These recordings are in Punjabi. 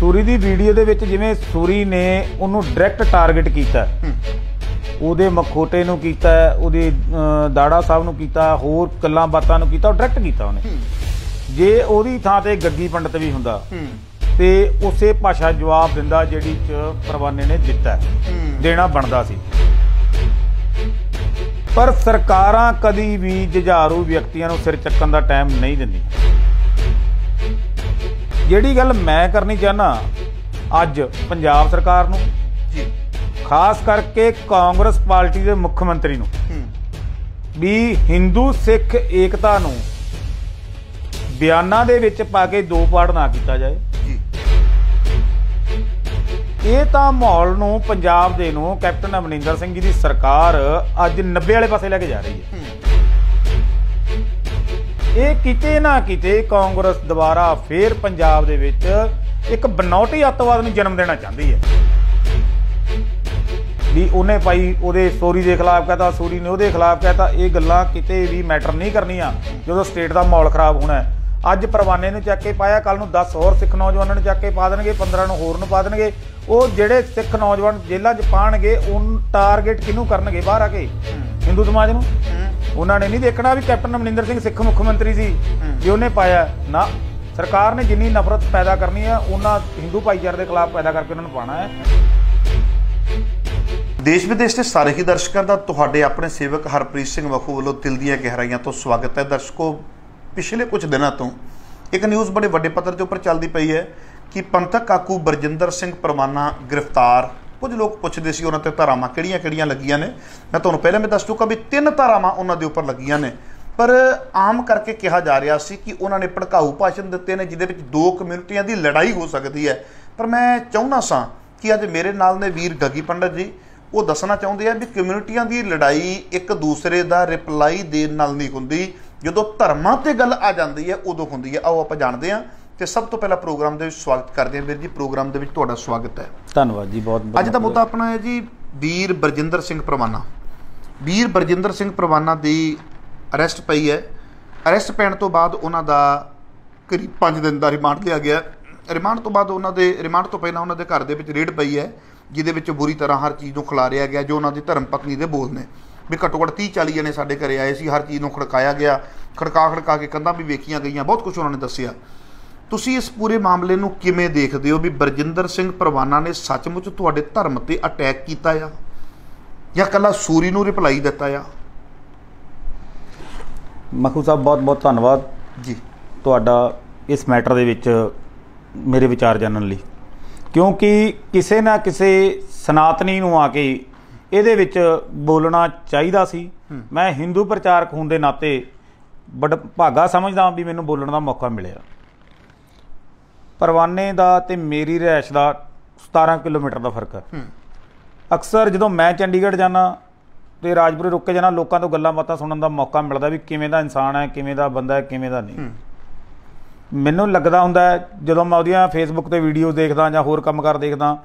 ਸੂਰੀ ਦੀ ਵੀਡੀਓ ਦੇ ਵਿੱਚ ਜਿਵੇਂ ਸੂਰੀ ਨੇ ਉਹਨੂੰ ਡਾਇਰੈਕਟ ਟਾਰਗੇਟ ਕੀਤਾ ਉਹਦੇ ਮਖੋਟੇ ਨੂੰ ਕੀਤਾ ਉਹਦੇ ਦਾੜਾ ਸਾਹਿਬ ਨੂੰ ਕੀਤਾ ਹੋਰ ਕੱਲਾਂ ਬਾਤਾਂ ਨੂੰ ਕੀਤਾ ਉਹ ਡਾਇਰੈਕਟ ਕੀਤਾ ਉਹਨੇ ਜੇ ਉਹਦੀ ਥਾਂ ਤੇ ਗੱਗੀ ਪੰਡਤ ਵੀ ਹੁੰਦਾ ਤੇ ਉਸੇ ਭਾਸ਼ਾ ਜਵਾਬ ਦਿੰਦਾ ਜਿਹੜੀ ਚ ਪਰਵਾਨੇ ਨੇ ਦਿੱਤਾ ਦੇਣਾ ਬਣਦਾ ਸੀ ਪਰ ਸਰਕਾਰਾਂ ਕਦੀ ਵੀ ਜਜਾਰੂ ਵਿਅਕਤੀਆਂ ਨੂੰ ਸਿਰ ਚੱਕਣ ਦਾ ਟਾਈਮ ਨਹੀਂ ਦਿੰਦੀਆਂ ਜਿਹੜੀ ਗੱਲ ਮੈਂ ਕਰਨੀ ਚਾਹਨਾ ਅੱਜ ਪੰਜਾਬ ਸਰਕਾਰ ਨੂੰ ਜੀ ਖਾਸ ਕਰਕੇ ਕਾਂਗਰਸ ਪਾਰਟੀ ਦੇ ਮੁੱਖ ਮੰਤਰੀ ਨੂੰ ਵੀ ਹਿੰਦੂ ਸਿੱਖ ਏਕਤਾ ਨੂੰ ਬਿਆਨਾਂ ਦੇ ਵਿੱਚ ਪਾ ਕੇ ਦੋ ਪਾੜ ਨਾ ਕੀਤਾ ਜਾਏ ਜੀ ਇਹ ਤਾਂ ਮਾਹੌਲ ਨੂੰ ਪੰਜਾਬ ਦੇ ਨੂੰ ਕੈਪਟਨ ਅਮਰਿੰਦਰ ਸਿੰਘ ਜੀ ਦੀ ਸਰਕਾਰ ਅੱਜ 90 ਵਾਲੇ ਪਾਸੇ ਲੈ ਕੇ ਜਾ ਰਹੀ ਹੈ ਇਹ ਕਿਤੇ ਨਾ ਕਿਤੇ ਕਾਂਗਰਸ ਦੁਆਰਾ ਫੇਰ ਪੰਜਾਬ ਦੇ ਵਿੱਚ ਇੱਕ ਬਨੌਟੀ ਅੱਤਵਾਦ ਨੂੰ ਜਨਮ ਦੇਣਾ ਚਾਹੁੰਦੀ ਹੈ ਵੀ ਉਹਨੇ ਭਾਈ ਉਹਦੇ ਸੋਰੀ ਦੇ ਖਿਲਾਫ ਕਹਤਾ ਸੋਰੀ ਨੇ ਉਹਦੇ ਖਿਲਾਫ ਕਹਤਾ ਇਹ ਗੱਲਾਂ ਕਿਤੇ ਵੀ ਮੈਟਰ ਨਹੀਂ ਕਰਨੀਆਂ ਜਦੋਂ ਸਟੇਟ ਦਾ ਮਾਹੌਲ ਖਰਾਬ ਹੋਣਾ ਅੱਜ ਪਰਵਾਨੇ ਨੂੰ ਚੱਕ ਕੇ ਪਾਇਆ ਕੱਲ ਨੂੰ 10 ਹੋਰ ਸਿੱਖ ਨੌਜਵਾਨਾਂ ਨੂੰ ਚੱਕ ਕੇ ਪਾ ਦੇਣਗੇ 15 ਨੂੰ ਹੋਰ ਨੂੰ ਪਾ ਦੇਣਗੇ ਉਹ ਜਿਹੜੇ ਸਿੱਖ ਨੌਜਵਾਨ ਜੇਲ੍ਹਾਂ 'ਚ ਪਾਣਗੇ ਉਹ ਟਾਰਗੇਟ ਕਿਹਨੂੰ ਕਰਨਗੇ ਬਾਹਰ ਆ ਕੇ ਹਿੰਦੂ ਸਮਾਜ ਨੂੰ ਉਹਨਾਂ ਨੇ ਨਹੀਂ ਦੇਖਣਾ ਵੀ ਕੈਪਟਨ ਅਮਰਿੰਦਰ ਸਿੰਘ ਸਿੱਖ ਮੁੱਖ ਮੰਤਰੀ ਸੀ ਜੇ ਉਹਨੇ ਪਾਇਆ ਨਾ ਸਰਕਾਰ ਨੇ ਜਿੰਨੀ ਨਫ਼ਰਤ ਪੈਦਾ ਕਰਨੀ ਹੈ ਉਹਨਾਂ ਹਿੰਦੂ ਭਾਈਚਾਰੇ ਦੇ ਖਿਲਾਫ ਪੈਦਾ ਕਰਕੇ ਉਹਨਾਂ ਨੂੰ ਪਾਣਾ ਹੈ ਦੇਸ਼ ਵਿਦੇਸ਼ ਦੇ ਸਾਰੇ ਹੀ ਦਰਸ਼ਕਾਂ ਦਾ ਤੁਹਾਡੇ ਆਪਣੇ ਸੇਵਕ ਹਰਪ੍ਰੀਤ ਸਿੰਘ ਵਖੂ ਵੱਲੋਂ ਦਿਲ ਦੀਆਂ ਗਹਿਰਾਈਆਂ ਤੋਂ ਸਵਾਗਤ ਹੈ ਦਰਸ਼ਕੋ ਪਿਛਲੇ ਕੁਝ ਦਿਨਾਂ ਤੋਂ ਇੱਕ ਨਿਊਜ਼ ਬੜੇ ਵੱਡੇ ਪੱਤਰ ਦੇ ਉੱਪਰ ਚੱਲਦੀ ਪਈ ਹੈ ਕਿ ਪੰਥਕ ਕਾਕੂ ਬਰਜਿੰਦਰ ਸਿੰਘ ਪਰਮਾਨਾ ਗ੍ਰਿਫਤਾਰ ਕੁਝ ਲੋਕ ਪੁੱਛਦੇ ਸੀ ਉਹਨਾਂ ਤੇ ਧਾਰਾਵਾਂ ਕਿਹੜੀਆਂ-ਕਿਹੜੀਆਂ ਲੱਗੀਆਂ ਨੇ ਮੈਂ ਤੁਹਾਨੂੰ ਪਹਿਲਾਂ ਵੀ ਦੱਸ ਚੁੱਕਾ ਵੀ ਤਿੰਨ ਧਾਰਾਵਾਂ ਉਹਨਾਂ ਦੇ ਉੱਪਰ ਲੱਗੀਆਂ ਨੇ ਪਰ ਆਮ ਕਰਕੇ ਕਿਹਾ ਜਾ ਰਿਹਾ ਸੀ ਕਿ ਉਹਨਾਂ ਨੇ ਭੜਕਾਊ ਭਾਸ਼ਣ ਦਿੱਤੇ ਨੇ ਜਿਹਦੇ ਵਿੱਚ ਦੋ ਕਮਿਊਨਿਟੀਆਂ ਦੀ ਲੜਾਈ ਹੋ ਸਕਦੀ ਹੈ ਪਰ ਮੈਂ ਚਾਹੁੰਦਾ ਸਾਂ ਕਿ ਅੱਜ ਮੇਰੇ ਨਾਲ ਨੇ ਵੀਰ ਗੱਗੀ ਪੰਡਤ ਜੀ ਉਹ ਦੱਸਣਾ ਚਾਹੁੰਦੇ ਆ ਵੀ ਕਮਿਊਨਿਟੀਆਂ ਦੀ ਲੜਾਈ ਇੱਕ ਦੂਸਰੇ ਦਾ ਰਿਪਲਾਈ ਦੇਣ ਨਾਲ ਨਹੀਂ ਹੁੰਦੀ ਜਦੋਂ ਧਰਮਾਂ ਤੇ ਗੱਲ ਆ ਜਾਂਦੀ ਹੈ ਉਦੋਂ ਹੁੰਦੀ ਹੈ ਆਓ ਆਪਾਂ ਜਾਣਦੇ ਹਾਂ ਤੇ ਸਭ ਤੋਂ ਪਹਿਲਾਂ ਪ੍ਰੋਗਰਾਮ ਦੇ ਵਿੱਚ ਸਵਾਗਤ ਕਰਦੇ ਹਾਂ ਵੀਰ ਜੀ ਪ੍ਰੋਗਰਾਮ ਦੇ ਵਿੱਚ ਤੁਹਾਡਾ ਸਵਾਗਤ ਹੈ ਧੰਨਵਾਦ ਜੀ ਬਹੁਤ ਬਹੁਤ ਅੱਜ ਦਾ ਮੁੱਦਾ ਆਪਣਾ ਹੈ ਜੀ ਵੀਰ ਬਰਜਿੰਦਰ ਸਿੰਘ ਪ੍ਰਵਾਨਾ ਵੀਰ ਬਰਜਿੰਦਰ ਸਿੰਘ ਪ੍ਰਵਾਨਾ ਦੀ ਅਰੈਸਟ ਪਈ ਹੈ ਅਰੈਸਟ ਪੈਣ ਤੋਂ ਬਾਅਦ ਉਹਨਾਂ ਦਾ ਕਰੀਬ 5 ਦਿਨ ਦਾ ਰਿਮਾਂਡ ਲਿਆ ਗਿਆ ਰਿਮਾਂਡ ਤੋਂ ਬਾਅਦ ਉਹਨਾਂ ਦੇ ਰਿਮਾਂਡ ਤੋਂ ਪਹਿਲਾਂ ਉਹਨਾਂ ਦੇ ਘਰ ਦੇ ਵਿੱਚ ਰੇਡ ਪਈ ਹੈ ਜਿਹਦੇ ਵਿੱਚ ਬੁਰੀ ਤਰ੍ਹਾਂ ਹਰ ਚੀਜ਼ ਨੂੰ ਖਲਾਰਿਆ ਗਿਆ ਜੋ ਉਹਨਾਂ ਦੀ ਧਰਮ ਪਤਨੀ ਦੇ ਬੋਲ ਨੇ ਵੀ ਘੱਟੋ ਘੱਟ 30 40 ਜਣੇ ਸਾਡੇ ਘਰੇ ਆਏ ਸੀ ਹਰ ਚੀਜ਼ ਨੂੰ ਖੜਕਾਇਆ ਗਿਆ ਖੜਕਾ ਖੜਕਾ ਕੇ ਕੰਧਾਂ ਵੀ ਵੇਖੀਆਂ ਗਈਆਂ ਬਹੁਤ ਕੁਝ ਉਹਨਾਂ ਨੇ ਦੱਸਿਆ ਤੁਸੀਂ ਇਸ ਪੂਰੇ ਮਾਮਲੇ ਨੂੰ ਕਿਵੇਂ ਦੇਖਦੇ ਹੋ ਵੀ ਬਰਜਿੰਦਰ ਸਿੰਘ ਪਰਵਾਨਾ ਨੇ ਸੱਚਮੁੱਚ ਤੁਹਾਡੇ ਧਰਮ ਤੇ ਅਟੈਕ ਕੀਤਾ ਆ ਜਾਂ ਕੱਲਾ ਸੂਰੀ ਨੂੰ ਰਿਪਲਾਈ ਦਿੱਤਾ ਆ ਮਖੂ ਸਾਹਿਬ ਬਹੁਤ ਬਹੁਤ ਧੰਨਵਾਦ ਜੀ ਤੁਹਾਡਾ ਇਸ ਮੈਟਰ ਦੇ ਵਿੱਚ ਮੇਰੇ ਵਿਚਾਰ ਜਾਣਨ ਲਈ ਕਿਉਂਕਿ ਕਿਸੇ ਨਾ ਕਿਸੇ ਸਨਾਤਨੀ ਨੂੰ ਆ ਕੇ ਇਹਦੇ ਵਿੱਚ ਬੋਲਣਾ ਚਾਹੀਦਾ ਸੀ ਮੈਂ ਹਿੰਦੂ ਪ੍ਰਚਾਰਕ ਹੋਣ ਦੇ ਨਾਤੇ ਬੜਾ ਭਾਗਾ ਸਮਝਦਾ ਵੀ ਮੈਨੂੰ ਬੋਲਣ ਦਾ ਮੌਕਾ ਮਿਲਿਆ ਪਰਵਾਨੇ ਦਾ ਤੇ ਮੇਰੀ ਰਹਿਸ਼ ਦਾ 17 ਕਿਲੋਮੀਟਰ ਦਾ ਫਰਕ ਹੈ ਅਕਸਰ ਜਦੋਂ ਮੈਂ ਚੰਡੀਗੜ੍ਹ ਜਾਣਾ ਤੇ ਰਾਜਪੁਰੇ ਰੁੱਕ ਕੇ ਜਾਣਾ ਲੋਕਾਂ ਤੋਂ ਗੱਲਾਂ ਬਾਤਾਂ ਸੁਣਨ ਦਾ ਮੌਕਾ ਮਿਲਦਾ ਵੀ ਕਿਵੇਂ ਦਾ ਇਨਸਾਨ ਹੈ ਕਿਵੇਂ ਦਾ ਬੰਦਾ ਹੈ ਕਿਵੇਂ ਦਾ ਨਹੀਂ ਮੈਨੂੰ ਲੱਗਦਾ ਹੁੰਦਾ ਜਦੋਂ ਮੈਂ ਉਹਦੀਆਂ ਫੇਸਬੁੱਕ ਤੇ ਵੀਡੀਓ ਦੇਖਦਾ ਜਾਂ ਹੋਰ ਕੰਮ ਕਰ ਦੇਖਦਾ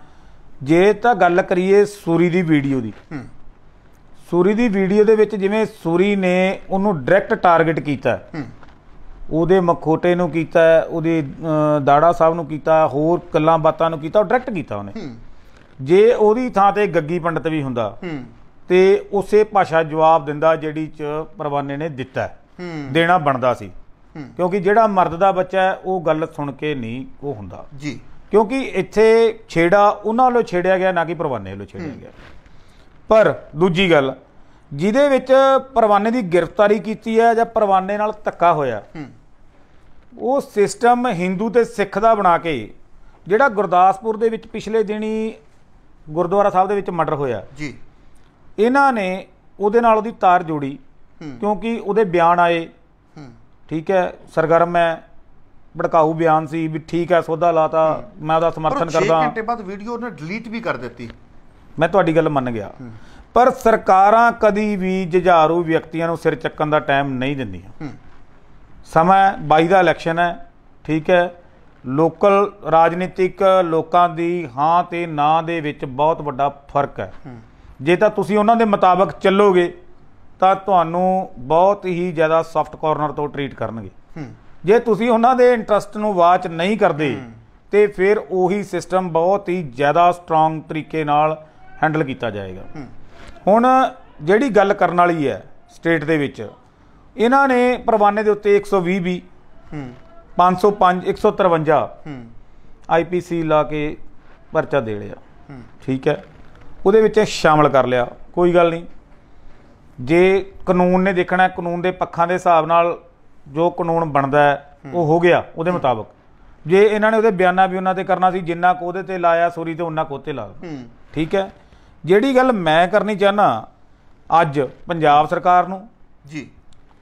ਜੇ ਤਾਂ ਗੱਲ ਕਰੀਏ ਸੂਰੀ ਦੀ ਵੀਡੀਓ ਦੀ ਸੂਰੀ ਦੀ ਵੀਡੀਓ ਦੇ ਵਿੱਚ ਜਿਵੇਂ ਸੂਰੀ ਨੇ ਉਹਨੂੰ ਡਾਇਰੈਕਟ ਟਾਰਗੇਟ ਕੀਤਾ ਉਹਦੇ ਮਖੋਟੇ ਨੂੰ ਕੀਤਾ ਉਹਦੇ ਦਾੜਾ ਸਾਹਿਬ ਨੂੰ ਕੀਤਾ ਹੋਰ ਕੱਲਾਂ ਬਾਤਾਂ ਨੂੰ ਕੀਤਾ ਉਹ ਡਾਇਰੈਕਟ ਕੀਤਾ ਉਹਨੇ ਜੇ ਉਹਦੀ ਥਾਂ ਤੇ ਗੱਗੀ ਪੰਡਤ ਵੀ ਹੁੰਦਾ ਤੇ ਉਸੇ ਭਾਸ਼ਾ ਜਵਾਬ ਦਿੰਦਾ ਜਿਹੜੀ ਚ ਪਰਵਾਨੇ ਨੇ ਦਿੱਤਾ ਦੇਣਾ ਬਣਦਾ ਸੀ ਕਿਉਂਕਿ ਜਿਹੜਾ ਮਰਦ ਦਾ ਬੱਚਾ ਹੈ ਉਹ ਗੱਲ ਸੁਣ ਕੇ ਨਹੀਂ ਉਹ ਹੁੰਦਾ ਜੀ ਕਿਉਂਕਿ ਇੱਥੇ ਛੇੜਾ ਉਹਨਾਂ ਵੱਲੋਂ ਛੇੜਿਆ ਗਿਆ ਨਾ ਕਿ ਪਰਵਾਨੇ ਵੱਲੋਂ ਛੇੜਿਆ ਗਿਆ ਪਰ ਦੂਜੀ ਗੱਲ ਜਿਹਦੇ ਵਿੱਚ ਪਰਵਾਨੇ ਦੀ ਗ੍ਰਿਫਤਾਰੀ ਕੀਤੀ ਹੈ ਜਾਂ ਪਰਵਾਨੇ ਨਾਲ ਧੱਕਾ ਹੋਇਆ ਉਹ ਸਿਸਟਮ ਹਿੰਦੂ ਤੇ ਸਿੱਖ ਦਾ ਬਣਾ ਕੇ ਜਿਹੜਾ ਗੁਰਦਾਸਪੁਰ ਦੇ ਵਿੱਚ ਪਿਛਲੇ ਦਿਨੀ ਗੁਰਦੁਆਰਾ ਸਾਹਿਬ ਦੇ ਵਿੱਚ ਮਰਡਰ ਹੋਇਆ ਜੀ ਇਹਨਾਂ ਨੇ ਉਹਦੇ ਨਾਲ ਉਹਦੀ ਤਾਰ ਜੋੜੀ ਕਿਉਂਕਿ ਉਹਦੇ ਬਿਆਨ ਆਏ ਠੀਕ ਹੈ ਸਰਗਰਮ ਹੈ ਭੜਕਾਊ ਬਿਆਨ ਸੀ ਵੀ ਠੀਕ ਹੈ ਸੋਧਾ ਲਾਤਾ ਮੈਂ ਉਹਦਾ ਸਮਰਥਨ ਕਰਦਾ ਪਰ 6 ਘੰਟੇ ਬਾਅਦ ਵੀਡੀਓ ਉਹਨੇ ਡਿਲੀਟ ਵੀ ਕਰ ਦਿੱਤੀ ਮੈਂ ਤੁਹਾਡੀ ਗੱਲ ਮੰਨ ਗਿਆ ਪਰ ਸਰਕਾਰਾਂ ਕਦੀ ਵੀ ਜਜਾਰੂ ਵਿਅਕਤੀਆਂ ਨੂੰ ਸਿਰ ਚੱਕਣ ਦਾ ਟਾਈਮ ਨਹੀਂ ਦਿੰਦੀਆਂ ਸਮਾਂ 22 ਦਾ ਇਲੈਕਸ਼ਨ ਹੈ ਠੀਕ ਹੈ ਲੋਕਲ ਰਾਜਨੀਤਿਕ ਲੋਕਾਂ ਦੀ ਹਾਂ ਤੇ ਨਾ ਦੇ ਵਿੱਚ ਬਹੁਤ ਵੱਡਾ ਫਰਕ ਹੈ ਜੇ ਤਾਂ ਤੁਸੀਂ ਉਹਨਾਂ ਦੇ ਮੁਤਾਬਕ ਚੱਲੋਗੇ ਤਾਂ ਤੁਹਾਨੂੰ ਬਹੁਤ ਹੀ ਜ਼ਿਆਦਾ ਸੌਫਟ ਕਾਰਨਰ ਤੋਂ ਟ੍ਰੀਟ ਕਰਨਗੇ ਜੇ ਤੁਸੀਂ ਉਹਨਾਂ ਦੇ ਇੰਟਰਸਟ ਨੂੰ ਵਾਚ ਨਹੀਂ ਕਰਦੇ ਤੇ ਫਿਰ ਉਹੀ ਸਿਸਟਮ ਬਹੁਤ ਹੀ ਜ਼ਿਆਦਾ ਸਟਰੋਂਗ ਤਰੀਕੇ ਨਾਲ ਹੈਂਡਲ ਕੀਤਾ ਜਾਏਗਾ ਹੁਣ ਜਿਹੜੀ ਗੱਲ ਕਰਨ ਵਾਲੀ ਹੈ ਸਟੇਟ ਦੇ ਵਿੱਚ ਇਹਨਾਂ ਨੇ ਪਰਵਾਨੇ ਦੇ ਉੱਤੇ 120 ਵੀ ਹੂੰ 505 153 ਹੂੰ ਆਈਪੀਸੀ ਲਾ ਕੇ ਪਰਚਾ ਦੇ ਲਿਆ ਹੂੰ ਠੀਕ ਹੈ ਉਹਦੇ ਵਿੱਚ ਸ਼ਾਮਲ ਕਰ ਲਿਆ ਕੋਈ ਗੱਲ ਨਹੀਂ ਜੇ ਕਾਨੂੰਨ ਨੇ ਦੇਖਣਾ ਕਾਨੂੰਨ ਦੇ ਪੱਖਾਂ ਦੇ ਹਿਸਾਬ ਨਾਲ ਜੋ ਕਾਨੂੰਨ ਬਣਦਾ ਉਹ ਹੋ ਗਿਆ ਉਹਦੇ ਮੁਤਾਬਕ ਜੇ ਇਹਨਾਂ ਨੇ ਉਹਦੇ ਬਿਆਨਾਂ ਵੀ ਉਹਨਾਂ ਤੇ ਕਰਨਾ ਸੀ ਜਿੰਨਾ ਕੋ ਉਹਦੇ ਤੇ ਲਾਇਆ ਸੋਰੀ ਤੇ ਉਹਨਾਂ ਕੋ ਤੇ ਲਾ ਠੀਕ ਹੈ ਜਿਹੜੀ ਗੱਲ ਮੈਂ ਕਰਨੀ ਚਾਹਨਾ ਅੱਜ ਪੰਜਾਬ ਸਰਕਾਰ ਨੂੰ ਜੀ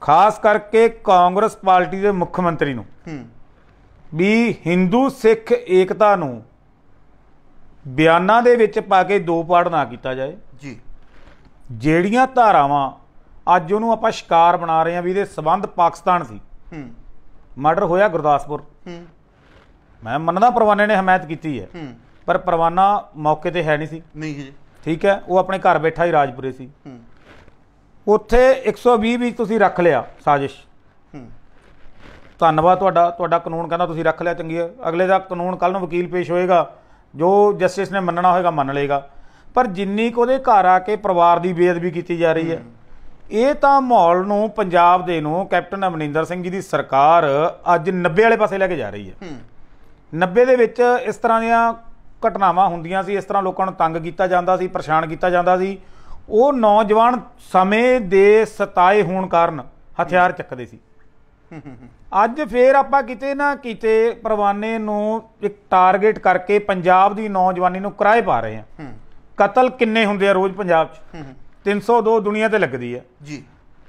ਖਾਸ ਕਰਕੇ ਕਾਂਗਰਸ ਪਾਰਟੀ ਦੇ ਮੁੱਖ ਮੰਤਰੀ ਨੂੰ ਹੂੰ ਵੀ ਹਿੰਦੂ ਸਿੱਖ ਏਕਤਾ ਨੂੰ ਬਿਆਨਾਂ ਦੇ ਵਿੱਚ ਪਾ ਕੇ ਦੋ ਪਾੜ ਨਾ ਕੀਤਾ ਜਾਏ ਜੀ ਜਿਹੜੀਆਂ ਧਾਰਾਵਾਂ ਅੱਜ ਉਹਨੂੰ ਆਪਾਂ ਸ਼ਿਕਾਰ ਬਣਾ ਰਹੇ ਆ ਵੀ ਇਹਦੇ ਸਬੰਧ ਪਾਕਿਸਤਾਨ ਸੀ ਹੂੰ ਮਰਡਰ ਹੋਇਆ ਗੁਰਦਾਸਪੁਰ ਹੂੰ ਮੈਂ ਮੰਨਦਾ ਪਰਵਾਨੇ ਨੇ ਹਮਾਇਤ ਕੀਤੀ ਹੈ ਹੂੰ ਪਰ ਪਰਵਾਨਾ ਮੌਕੇ ਤੇ ਹੈ ਨਹੀਂ ਸੀ ਨਹੀਂ ਜੀ ਠੀਕ ਹੈ ਉਹ ਆਪਣੇ ਘਰ ਬੈਠਾ ਹੀ ਰਾਜਪੁਰੇ ਸੀ ਉੱਥੇ 120 ਵੀ ਤੁਸੀਂ ਰੱਖ ਲਿਆ ਸਾਜ਼ਿਸ਼ ਧੰਨਵਾਦ ਤੁਹਾਡਾ ਤੁਹਾਡਾ ਕਾਨੂੰਨ ਕਹਿੰਦਾ ਤੁਸੀਂ ਰੱਖ ਲਿਆ ਚੰਗੀ ਹੈ ਅਗਲੇ ਦਾ ਕਾਨੂੰਨ ਕੱਲ ਨੂੰ ਵਕੀਲ ਪੇਸ਼ ਹੋਏਗਾ ਜੋ ਜਸਟਿਸ ਨੇ ਮੰਨਣਾ ਹੋਏਗਾ ਮੰਨ ਲਏਗਾ ਪਰ ਜਿੰਨੀ ਕੋ ਉਹਦੇ ਘਰ ਆ ਕੇ ਪਰਿਵਾਰ ਦੀ ਬੇਅਦਬੀ ਕੀਤੀ ਜਾ ਰਹੀ ਹੈ ਇਹ ਤਾਂ ਮਾਹੌਲ ਨੂੰ ਪੰਜਾਬ ਦੇ ਨੂੰ ਕੈਪਟਨ ਅਮਰਿੰਦਰ ਸਿੰਘ ਜੀ ਦੀ ਸਰਕਾਰ ਅੱਜ 90 ਵਾਲੇ ਪਾਸੇ ਲੈ ਕੇ ਜਾ ਰਹੀ ਹੈ 90 ਦੇ ਵਿੱਚ ਇਸ ਤਰ੍ਹਾਂ ਦੀਆਂ ਘਟਨਾਵਾਂ ਹੁੰਦੀਆਂ ਸੀ ਇਸ ਤਰ੍ਹਾਂ ਲੋਕਾਂ ਨੂੰ ਤੰਗ ਕੀਤਾ ਜਾਂਦਾ ਸੀ ਪਰੇਸ਼ਾਨ ਕੀਤਾ ਜਾਂਦਾ ਸੀ ਉਹ ਨੌਜਵਾਨ ਸਮੇਂ ਦੇ ਸਤਾਏ ਹੋਣ ਕਾਰਨ ਹਥਿਆਰ ਚੱਕਦੇ ਸੀ ਅੱਜ ਫੇਰ ਆਪਾਂ ਕਿਤੇ ਨਾ ਕਿਤੇ ਪਰਵਾਨੇ ਨੂੰ ਇੱਕ ਟਾਰਗੇਟ ਕਰਕੇ ਪੰਜਾਬ ਦੀ ਨੌਜਵਾਨੀ ਨੂੰ ਕਿਰਾਏ ਪਾ ਰਹੇ ਆ ਕਤਲ ਕਿੰਨੇ ਹੁੰਦੇ ਆ ਰੋਜ਼ ਪੰਜਾਬ 'ਚ 302 ਦੁਨੀਆ ਤੇ ਲੱਗਦੀ ਆ ਜੀ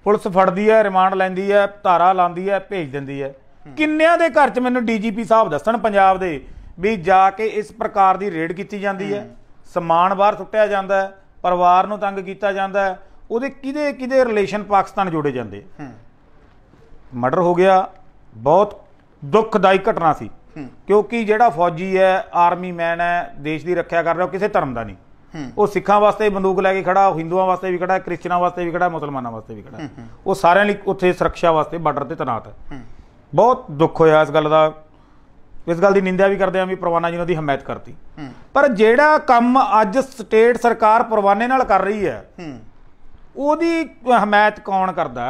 ਪੁਲਿਸ ਫੜਦੀ ਆ ਰਿਮਾਂਡ ਲੈਂਦੀ ਆ ਧਾਰਾ ਲਾਉਂਦੀ ਆ ਭੇਜ ਦਿੰਦੀ ਆ ਕਿੰਨਿਆਂ ਦੇ ਘਰ 'ਚ ਮੈਨੂੰ ਡੀਜੀਪੀ ਸਾਹਿਬ ਦੱਸਣ ਪੰਜਾਬ ਦੇ ਵੀ ਜਾ ਕੇ ਇਸ ਪ੍ਰਕਾਰ ਦੀ ਰੇਡ ਕੀਤੀ ਜਾਂਦੀ ਹੈ ਸਮਾਨ ਬਾਹਰ ਸੁੱਟਿਆ ਜਾਂਦਾ ਹੈ ਪਰਿਵਾਰ ਨੂੰ ਤੰਗ ਕੀਤਾ ਜਾਂਦਾ ਹੈ ਉਹਦੇ ਕਿਹਦੇ ਕਿਹਦੇ ਰਿਲੇਸ਼ਨ ਪਾਕਿਸਤਾਨ ਜੋੜੇ ਜਾਂਦੇ ਮਰਡਰ ਹੋ ਗਿਆ ਬਹੁਤ ਦੁੱਖਦਾਈ ਘਟਨਾ ਸੀ ਕਿਉਂਕਿ ਜਿਹੜਾ ਫੌਜੀ ਹੈ ਆਰਮੀ ਮੈਨ ਹੈ ਦੇਸ਼ ਦੀ ਰੱਖਿਆ ਕਰ ਰਿਹਾ ਕਿਸੇ ਧਰਮ ਦਾ ਨਹੀਂ ਉਹ ਸਿੱਖਾਂ ਵਾਸਤੇ ਬੰਦੂਕ ਲੈ ਕੇ ਖੜਾ ਉਹ ਹਿੰਦੂਆਂ ਵਾਸਤੇ ਵੀ ਖੜਾ ਕ੍ਰਿਸਚਨਾਂ ਵਾਸਤੇ ਵੀ ਖੜਾ ਮੁਸਲਮਾਨਾਂ ਵਾਸਤੇ ਵੀ ਖੜਾ ਉਹ ਸਾਰਿਆਂ ਲਈ ਉੱਥੇ ਸੁਰੱਖਿਆ ਵਾਸਤੇ ਬਾਰਡਰ ਤੇ ਤਨਾਤ ਹੈ ਬਹੁਤ ਦੁੱਖ ਹੋਇਆ ਇਸ ਗੱਲ ਦਾ ਇਸ ਗੱਲ ਦੀ ਨਿੰਦਿਆ ਵੀ ਕਰਦੇ ਆਂ ਵੀ ਪਰਵਾਨਾ ਜੀ ਨੇ ਉਹਦੀ ਹਮਾਇਤ ਕਰਤੀ ਪਰ ਜਿਹੜਾ ਕੰਮ ਅੱਜ ਸਟੇਟ ਸਰਕਾਰ ਪਰਵਾਨੇ ਨਾਲ ਕਰ ਰਹੀ ਹੈ ਉਹਦੀ ਹਮਾਇਤ ਕੌਣ ਕਰਦਾ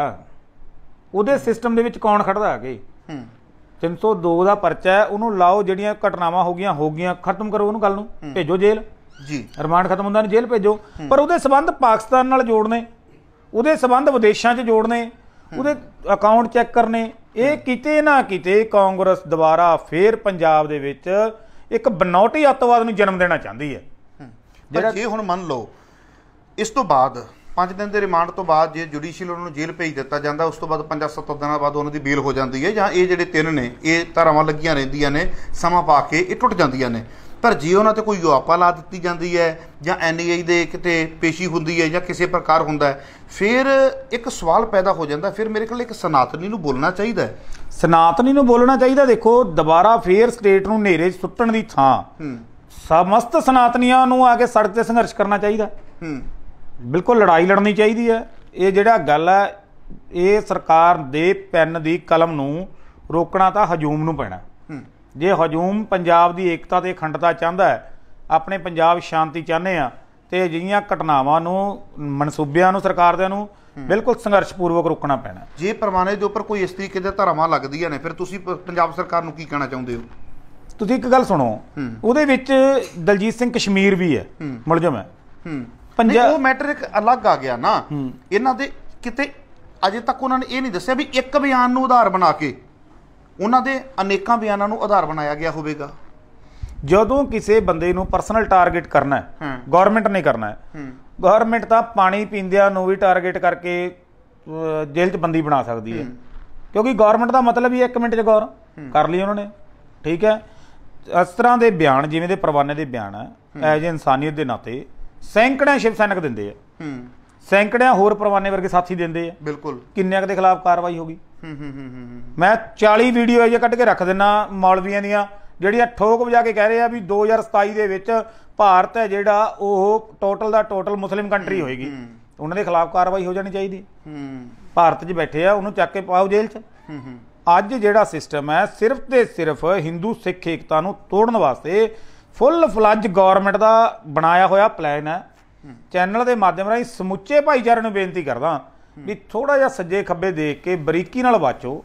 ਉਹਦੇ ਸਿਸਟਮ ਦੇ ਵਿੱਚ ਕੌਣ ਖੜਦਾ ਹੈਗੇ 302 ਦਾ ਪਰਚਾ ਉਹਨੂੰ ਲਾਓ ਜਿਹੜੀਆਂ ਘਟਨਾਵਾਂ ਹੋ ਗਈਆਂ ਹੋ ਗਈਆਂ ਖਤਮ ਕਰੋ ਉਹਨੂੰ ਗੱਲ ਨੂੰ ਭੇਜੋ ਜੇਲ੍ਹ ਜੀ ਰਿਮਾਂਡ ਖਤਮ ਹੁੰਦਾ ਨਹੀਂ ਜੇਲ੍ਹ ਭੇਜੋ ਪਰ ਉਹਦੇ ਸਬੰਧ ਪਾਕਿਸਤਾਨ ਨਾਲ ਜੋੜਨੇ ਉਹਦੇ ਸਬੰਧ ਵਿਦੇਸ਼ਾਂ 'ਚ ਜੋੜਨੇ ਉਹਦੇ ਅਕਾਊਂਟ ਚੈੱਕ ਕਰਨੇ ਇਹ ਕਿਤੇ ਨਾ ਕਿਤੇ ਕਾਂਗਰਸ ਦੁਆਰਾ ਫੇਰ ਪੰਜਾਬ ਦੇ ਵਿੱਚ ਇੱਕ ਬਨੌਟੀ ਅੱਤਵਾਦ ਨੂੰ ਜਨਮ ਦੇਣਾ ਚਾਹੁੰਦੀ ਹੈ ਜਿਹੜਾ ਜੇ ਹੁਣ ਮੰਨ ਲਓ ਇਸ ਤੋਂ ਬਾਅਦ 5 ਦਿਨ ਦੇ ਰਿਮਾਂਡ ਤੋਂ ਬਾਅਦ ਜੇ ਜੁਡੀਸ਼ੀਅਲ ਉਹਨਾਂ ਨੂੰ ਜੇਲ੍ਹ ਭੇਜ ਦਿੱਤਾ ਜਾਂਦਾ ਉਸ ਤੋਂ ਬਾਅਦ 5-7 ਦਿਨਾਂ ਬਾਅਦ ਉਹਨਾਂ ਦੀ ਬੇਲ ਹੋ ਜਾਂਦੀ ਹੈ ਜਾਂ ਇਹ ਜਿਹੜੇ ਤਿੰਨ ਨੇ ਇਹ ਧਾਰਾਵਾਂ ਲੱਗੀਆਂ ਰਹਿੰਦੀਆਂ ਨੇ ਸਮਾਂ ਪਾ ਕੇ ਇਹ ਟੁੱਟ ਜਾਂਦੀਆਂ ਨੇ ਪਰ ਜੇ ਉਹਨਾਂ ਤੇ ਕੋਈ ਯੋਪਾ ਲਾ ਦਿੱਤੀ ਜਾਂਦੀ ਹੈ ਜਾਂ ਐਨਆਈ ਦੇ ਕਿਤੇ ਪੇਸ਼ੀ ਹੁੰਦੀ ਹੈ ਜਾਂ ਕਿਸੇ ਪ੍ਰਕਾਰ ਹੁੰਦਾ ਹੈ ਫਿਰ ਇੱਕ ਸਵਾਲ ਪੈਦਾ ਹੋ ਜਾਂਦਾ ਫਿਰ ਮੇਰੇ ਕੋਲ ਇੱਕ ਸਨਾਤਨੀ ਨੂੰ ਬੋਲਣਾ ਚਾਹੀਦਾ ਸਨਾਤਨੀ ਨੂੰ ਬੋਲਣਾ ਚਾਹੀਦਾ ਦੇਖੋ ਦੁਬਾਰਾ ਫੇਰ ਸਟੇਟ ਨੂੰ ਨੇਰੇ ਸੁੱਟਣ ਦੀ ਥਾਂ ਸਮਸਤ ਸਨਾਤਨੀਆਂ ਨੂੰ ਆ ਕੇ ਸੜਕ ਤੇ ਸੰਘਰਸ਼ ਕਰਨਾ ਚਾਹੀਦਾ ਬਿਲਕੁਲ ਲੜਾਈ ਲੜਨੀ ਚਾਹੀਦੀ ਹੈ ਇਹ ਜਿਹੜਾ ਗੱਲ ਹੈ ਇਹ ਸਰਕਾਰ ਦੇ ਪੈਨ ਦੀ ਕਲਮ ਨੂੰ ਰੋਕਣਾ ਤਾਂ ਹਜੂਮ ਨੂੰ ਪੈਣਾ ਜੇ ਹਜੂਮ ਪੰਜਾਬ ਦੀ ਏਕਤਾ ਤੇ ਅਖੰਡਤਾ ਚਾਹੁੰਦਾ ਹੈ ਆਪਣੇ ਪੰਜਾਬ ਸ਼ਾਂਤੀ ਚਾਹਨੇ ਆ ਤੇ ਅਜਿਹੀਆਂ ਘਟਨਾਵਾਂ ਨੂੰ ਮਨਸੂਬਿਆਂ ਨੂੰ ਸਰਕਾਰ ਦੇ ਨੂੰ ਬਿਲਕੁਲ ਸੰਘਰਸ਼ਪੂਰਵਕ ਰੋਕਣਾ ਪੈਣਾ ਜੇ ਪਰਮਾਨੇ ਦੇ ਉੱਪਰ ਕੋਈ ਇਸ ਤਰੀਕੇ ਦੇ ਧਰਮਾਂ ਲੱਗਦੀਆਂ ਨੇ ਫਿਰ ਤੁਸੀਂ ਪੰਜਾਬ ਸਰਕਾਰ ਨੂੰ ਕੀ ਕਹਿਣਾ ਚਾਹੁੰਦੇ ਹੋ ਤੁਸੀਂ ਇੱਕ ਗੱਲ ਸੁਣੋ ਉਹਦੇ ਵਿੱਚ ਦਲਜੀਤ ਸਿੰਘ ਕਸ਼ਮੀਰ ਵੀ ਹੈ ਮਲਜਮ ਹੈ ਪੰਜਾਬ ਉਹ ਮੈਟਰ ਇੱਕ ਅਲੱਗ ਆ ਗਿਆ ਨਾ ਇਹਨਾਂ ਦੇ ਕਿਤੇ ਅਜੇ ਤੱਕ ਉਹਨਾਂ ਨੇ ਇਹ ਨਹੀਂ ਦੱਸਿਆ ਵੀ ਇੱਕ ਬਿਆਨ ਨੂੰ ਆਧਾਰ ਬਣਾ ਕੇ ਉਹਨਾਂ ਦੇ ਅਨੇਕਾਂ ਬਿਆਨਾਂ ਨੂੰ ਆਧਾਰ ਬਣਾਇਆ ਗਿਆ ਹੋਵੇਗਾ ਜਦੋਂ ਕਿਸੇ ਬੰਦੇ ਨੂੰ ਪਰਸਨਲ ਟਾਰਗੇਟ ਕਰਨਾ ਹੈ ਗਵਰਨਮੈਂਟ ਨੇ ਕਰਨਾ ਹੈ ਗਵਰਨਮੈਂਟ ਤਾਂ ਪਾਣੀ ਪੀਂਦਿਆਂ ਨੂੰ ਵੀ ਟਾਰਗੇਟ ਕਰਕੇ ਜੇਲ੍ਹ 'ਚ ਬੰਦੀ ਬਣਾ ਸਕਦੀ ਹੈ ਕਿਉਂਕਿ ਗਵਰਨਮੈਂਟ ਦਾ ਮਤਲਬ ਹੀ 1 ਮਿੰਟ 'ਚ ਗੌਰ ਕਰ ਲਈ ਉਹਨਾਂ ਨੇ ਠੀਕ ਹੈ ਇਸ ਤਰ੍ਹਾਂ ਦੇ ਬਿਆਨ ਜਿਵੇਂ ਦੇ ਪਰਵਾਨੇ ਦੇ ਬਿਆਨ ਐਜ ਇਨਸਾਨੀਅਤ ਦੇ ਨਾਤੇ ਸੈਂਕੜੇ ਸ਼ਿਵ ਸੈਨਿਕ ਦਿੰਦੇ ਆ ਸੈਂਕੜਿਆਂ ਹੋਰ ਪਰਵਾਨੇ ਵਰਗੇ ਸਾਥੀ ਦਿੰਦੇ ਆ ਬਿਲਕੁਲ ਕਿੰਨਿਆਂ ਦੇ ਖਿਲਾਫ ਕਾਰਵਾਈ ਹੋਗੀ ਹੂੰ ਹੂੰ ਹੂੰ ਮੈਂ 40 ਵੀਡੀਓ ਇਹ ਕੱਢ ਕੇ ਰੱਖ ਦਿੰਨਾ ਮੌਲਵੀਆਂ ਦੀਆਂ ਜਿਹੜੀਆਂ ਠੋਕ ਵਜਾ ਕੇ ਕਹਿ ਰਹੇ ਆ ਵੀ 2027 ਦੇ ਵਿੱਚ ਭਾਰਤ ਹੈ ਜਿਹੜਾ ਉਹ ਟੋਟਲ ਦਾ ਟੋਟਲ ਮੁਸਲਿਮ ਕੰਟਰੀ ਹੋਏਗੀ ਉਹਨਾਂ ਦੇ ਖਿਲਾਫ ਕਾਰਵਾਈ ਹੋ ਜਾਣੀ ਚਾਹੀਦੀ ਹੂੰ ਭਾਰਤ 'ਚ ਬੈਠੇ ਆ ਉਹਨੂੰ ਚੱਕ ਕੇ ਪਾਓ ਜੇਲ੍ਹ 'ਚ ਹੂੰ ਹੂੰ ਅੱਜ ਜਿਹੜਾ ਸਿਸਟਮ ਹੈ ਸਿਰਫ ਤੇ ਸਿਰਫ ਹਿੰਦੂ ਸਿੱਖ ਏਕਤਾ ਨੂੰ ਤੋੜਨ ਵਾਸਤੇ ਫੁੱਲ ਫਲੱਜ ਗਵਰਨਮੈਂਟ ਦਾ ਬਣਾਇਆ ਹੋਇਆ ਪਲਾਨ ਹੈ ਚੈਨਲ ਦੇ ਮਾਧਿਅਮ ਰਾਹੀਂ ਸਮੁੱਚੇ ਭਾਈਚਾਰੇ ਨੂੰ ਬੇਨਤੀ ਕਰਦਾ ਵੀ ਥੋੜਾ ਜਿਹਾ ਸੱਜੇ ਖੱਬੇ ਦੇਖ ਕੇ ਬਰੀਕੀ ਨਾਲ ਵਾਚੋ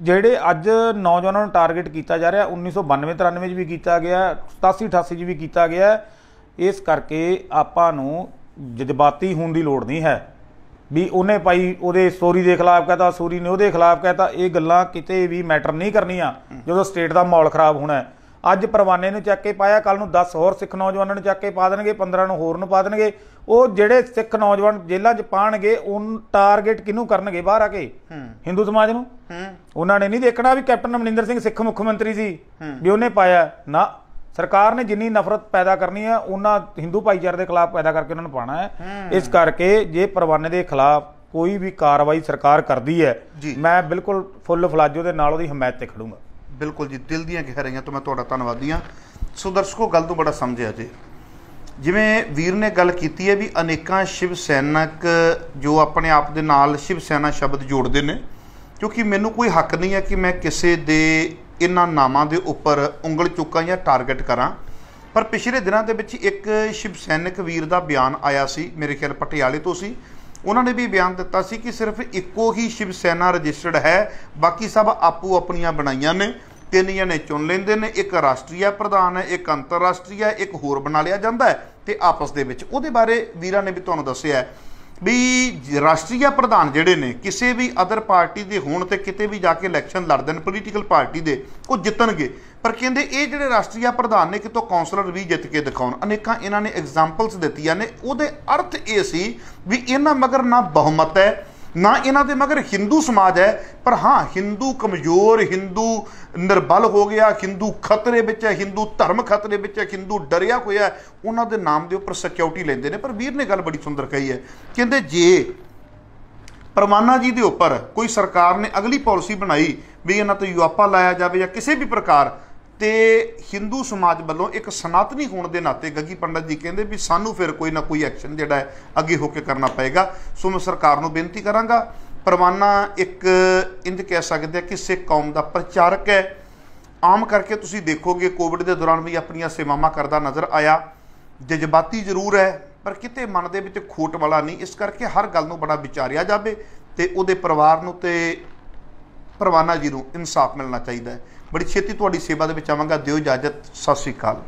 ਜਿਹੜੇ ਅੱਜ ਨੌਜਵਾਨਾਂ ਨੂੰ ਟਾਰਗੇਟ ਕੀਤਾ ਜਾ ਰਿਹਾ 1992 93 ਚ ਵੀ ਕੀਤਾ ਗਿਆ 87 88 ਚ ਵੀ ਕੀਤਾ ਗਿਆ ਇਸ ਕਰਕੇ ਆਪਾਂ ਨੂੰ ਜਜ਼ਬਾਤੀ ਹੋਣ ਦੀ ਲੋੜ ਨਹੀਂ ਹੈ ਵੀ ਉਹਨੇ ਪਾਈ ਉਹਦੇ ਸੋਰੀ ਦੇ ਖਿਲਾਫ ਕਹਤਾ ਸੋਰੀ ਨੇ ਉਹਦੇ ਖਿਲਾਫ ਕਹਤਾ ਇਹ ਗੱਲਾਂ ਕਿਤੇ ਵੀ ਮੈਟਰ ਨਹੀਂ ਕਰਨੀਆਂ ਜਦੋਂ ਸਟੇਟ ਦਾ ਮਾਹੌਲ ਖਰਾਬ ਹੋਣਾ ਹੈ ਅੱਜ ਪਰਵਾਨੇ ਨੂੰ ਚੱਕ ਕੇ ਪਾਇਆ ਕੱਲ ਨੂੰ 10 ਹੋਰ ਸਿੱਖ ਨੌਜਵਾਨਾਂ ਨੂੰ ਚੱਕ ਕੇ ਪਾ ਦੇਣਗੇ 15 ਨੂੰ ਹੋਰ ਨੂੰ ਪਾ ਦੇਣਗੇ ਉਹ ਜਿਹੜੇ ਸਿੱਖ ਨੌਜਵਾਨ ਜੇਲ੍ਹਾਂ 'ਚ ਪਾਣਗੇ ਉਹ ਟਾਰਗੇਟ ਕਿਹਨੂੰ ਕਰਨਗੇ ਬਾਹਰ ਆ ਕੇ ਹਿੰਦੂ ਸਮਾਜ ਨੂੰ ਉਹਨਾਂ ਨੇ ਨਹੀਂ ਦੇਖਣਾ ਵੀ ਕੈਪਟਨ ਅਮਰਿੰਦਰ ਸਿੰਘ ਸਿੱਖ ਮੁੱਖ ਮੰਤਰੀ ਸੀ ਵੀ ਉਹਨੇ ਪਾਇਆ ਨਾ ਸਰਕਾਰ ਨੇ ਜਿੰਨੀ ਨਫ਼ਰਤ ਪੈਦਾ ਕਰਨੀ ਹੈ ਉਹਨਾਂ ਹਿੰਦੂ ਭਾਈਚਾਰੇ ਦੇ ਖਿਲਾਫ ਪੈਦਾ ਕਰਕੇ ਉਹਨਾਂ ਨੂੰ ਪਾਣਾ ਹੈ ਇਸ ਕਰਕੇ ਜੇ ਪਰਵਾਨੇ ਦੇ ਖਿਲਾਫ ਕੋਈ ਵੀ ਕਾਰਵਾਈ ਸਰਕਾਰ ਕਰਦੀ ਹੈ ਮੈਂ ਬਿਲਕੁਲ ਫੁੱਲ ਫਲਾਜੋ ਦੇ ਨਾਲ ਉਹਦੀ ਹਮਾਇਤ ਤੇ ਖੜੂੰਗਾ ਬਿਲਕੁਲ ਜੀ ਦਿਲ ਦੀਆਂ ਗਹਿਰਾਈਆਂ ਤੋਂ ਮੈਂ ਤੁਹਾਡਾ ਧੰਨਵਾਦੀ ਹਾਂ ਸੋ ਦਰਸ਼ਕੋ ਗੱਲ ਤੋਂ ਬੜਾ ਸਮਝਿਆ ਜੀ ਜਿਵੇਂ ਵੀਰ ਨੇ ਗੱਲ ਕੀਤੀ ਹੈ ਵੀ ਅਨੇਕਾਂ ਸ਼ਿਵ ਸੈਨਿਕ ਜੋ ਆਪਣੇ ਆਪ ਦੇ ਨਾਲ ਸ਼ਿਵ ਸੈਨਾ ਸ਼ਬਦ ਜੋੜਦੇ ਨੇ ਕਿਉਂਕਿ ਮੈਨੂੰ ਕੋਈ ਹੱਕ ਨਹੀਂ ਹੈ ਕਿ ਮੈਂ ਕਿਸੇ ਦੇ ਇਹਨਾਂ ਨਾਮਾਂ ਦੇ ਉੱਪਰ ਉਂਗਲ ਚੁੱਕਾਂ ਜਾਂ ਟਾਰਗੇਟ ਕਰਾਂ ਪਰ ਪਿਛਲੇ ਦਿਨਾਂ ਦੇ ਵਿੱਚ ਇੱਕ ਸ਼ਿਵ ਸੈਨਿਕ ਵੀਰ ਦਾ ਬਿਆਨ ਆਇਆ ਸੀ ਮੇਰੇ ਖਿਆਲ ਪਟਿਆਲੇ ਤੋਂ ਸੀ ਉਹਨਾਂ ਨੇ ਵੀ ਬਿਆਨ ਦਿੱਤਾ ਸੀ ਕਿ ਸਿਰਫ ਇੱਕੋ ਹੀ ਸ਼ਿਵ ਸੈਨਾ ਰਜਿਸਟਰਡ ਹੈ ਬਾਕੀ ਸਭ ਆਪੂ ਆਪਣੀਆਂ ਬਣਾਈਆਂ ਨੇ ਤਿੰਨ ਜਣੇ ਚੁਣ ਲੈਂਦੇ ਨੇ ਇੱਕ ਰਾਸ਼ਟਰੀ ਪ੍ਰਧਾਨ ਹੈ ਇੱਕ ਅੰਤਰਰਾਸ਼ਟਰੀ ਹੈ ਇੱਕ ਹੋਰ ਬਣਾ ਲਿਆ ਜਾਂਦਾ ਤੇ ਆਪਸ ਦੇ ਵਿੱਚ ਉਹਦੇ ਬਾਰੇ ਵੀਰਾਂ ਨੇ ਵੀ ਤੁਹਾਨੂੰ ਦੱਸਿਆ ਵੀ ਰਾਸ਼ਟਰੀ ਪ੍ਰਧਾਨ ਜਿਹੜੇ ਨੇ ਕਿਸੇ ਵੀ ਅਦਰ ਪਾਰਟੀ ਦੇ ਹੋਣ ਤੇ ਕਿਤੇ ਵੀ ਜਾ ਕੇ ਇਲੈਕਸ਼ਨ ਲੜਦੇ ਨੇ ਪੋਲੀਟੀਕਲ ਪਾਰਟੀ ਦੇ ਉਹ ਜਿੱਤਣਗੇ ਪਰ ਕਹਿੰਦੇ ਇਹ ਜਿਹੜੇ ਰਾਸ਼ਟਰੀ ਪ੍ਰਧਾਨ ਨੇ ਕਿਤੋਂ ਕਾਉਂਸਲਰ ਵੀ ਜਿੱਤ ਕੇ ਦਿਖਾਉਣ ਅਨੇਕਾਂ ਇਹਨਾਂ ਨੇ ਐਗਜ਼ਾਮਪਲਸ ਦਿੱਤੀਆਂ ਨੇ ਉਹਦੇ ਅਰਥ ਇਹ ਸੀ ਵੀ ਇਹਨਾਂ ਮਗਰ ਨਾ ਬਹੁਮਤ ਹੈ ਨਾ ਇਹਨਾਂ ਦੇ ਮਗਰ ਹਿੰਦੂ ਸਮਾਜ ਹੈ ਪਰ ਹਾਂ ਹਿੰਦੂ ਕਮਜ਼ੋਰ ਹਿੰਦੂ ਨਿਰਬਲ ਹੋ ਗਿਆ ਹਿੰਦੂ ਖਤਰੇ ਵਿੱਚ ਹੈ ਹਿੰਦੂ ਧਰਮ ਖਤਰੇ ਵਿੱਚ ਹੈ ਹਿੰਦੂ ਡਰਿਆ ਹੋਇਆ ਉਹਨਾਂ ਦੇ ਨਾਮ ਦੇ ਉੱਪਰ ਸਿਕਿਉਰਿਟੀ ਲੈਂਦੇ ਨੇ ਪਰ ਵੀਰ ਨੇ ਗੱਲ ਬੜੀ ਸੁੰਦਰ ਕਹੀ ਹੈ ਕਹਿੰਦੇ ਜੇ ਪਰਮਾਨਾ ਜੀ ਦੇ ਉੱਪਰ ਕੋਈ ਸਰਕਾਰ ਨੇ ਅਗਲੀ ਪਾਲਿਸੀ ਬਣਾਈ ਵੀ ਇਹਨਾਂ ਤੋਂ ਯੂਆਪਾ ਲਾਇਆ ਜਾਵੇ ਜਾਂ ਕਿਸੇ ਵੀ ਪ੍ਰਕਾਰ ਤੇ ਹਿੰਦੂ ਸਮਾਜ ਵੱਲੋਂ ਇੱਕ ਸਨਾਤਨੀ ਹੋਣ ਦੇ ਨਾਤੇ ਗੱਗੀ ਪੰਡਤ ਜੀ ਕਹਿੰਦੇ ਵੀ ਸਾਨੂੰ ਫਿਰ ਕੋਈ ਨਾ ਕੋਈ ਐਕਸ਼ਨ ਜਿਹੜਾ ਹੈ ਅੱਗੇ ਹੋ ਕੇ ਕਰਨਾ ਪਏਗਾ ਸੋ ਮੈਂ ਸਰਕਾਰ ਨੂੰ ਬੇਨਤੀ ਕਰਾਂਗਾ ਪਰਵਾਨਾ ਇੱਕ ਇੰਜ ਕਹਿ ਸਕਦੇ ਆ ਕਿ ਸਿੱਖ ਕੌਮ ਦਾ ਪ੍ਰਚਾਰਕ ਹੈ ਆਮ ਕਰਕੇ ਤੁਸੀਂ ਦੇਖੋਗੇ ਕੋਵਿਡ ਦੇ ਦੌਰਾਨ ਵੀ ਆਪਣੀਆਂ ਸੇਵਾਵਾਂ ਕਰਦਾ ਨਜ਼ਰ ਆਇਆ ਜਜ਼ਬਾਤੀ ਜ਼ਰੂਰ ਹੈ ਪਰ ਕਿਤੇ ਮਨ ਦੇ ਵਿੱਚ ਖੋਟ ਵਾਲਾ ਨਹੀਂ ਇਸ ਕਰਕੇ ਹਰ ਗੱਲ ਨੂੰ ਬੜਾ ਵਿਚਾਰਿਆ ਜਾਵੇ ਤੇ ਉਹਦੇ ਪਰਿਵਾਰ ਨੂੰ ਤੇ ਪਰਵਾਨਾ ਜੀ ਨੂੰ ਇਨਸਾਫ ਮਿਲਣਾ ਚਾਹੀਦਾ ਹੈ ਬੜੀ ਛੇਤੀ ਤੁਹਾਡੀ ਸੇਵਾ ਦੇ ਵਿੱਚ ਆਵਾਂਗਾ ਦਿਓ ਇਜਾਜ਼ਤ ਸਤਿ ਸ੍ਰੀ ਅਕਾਲ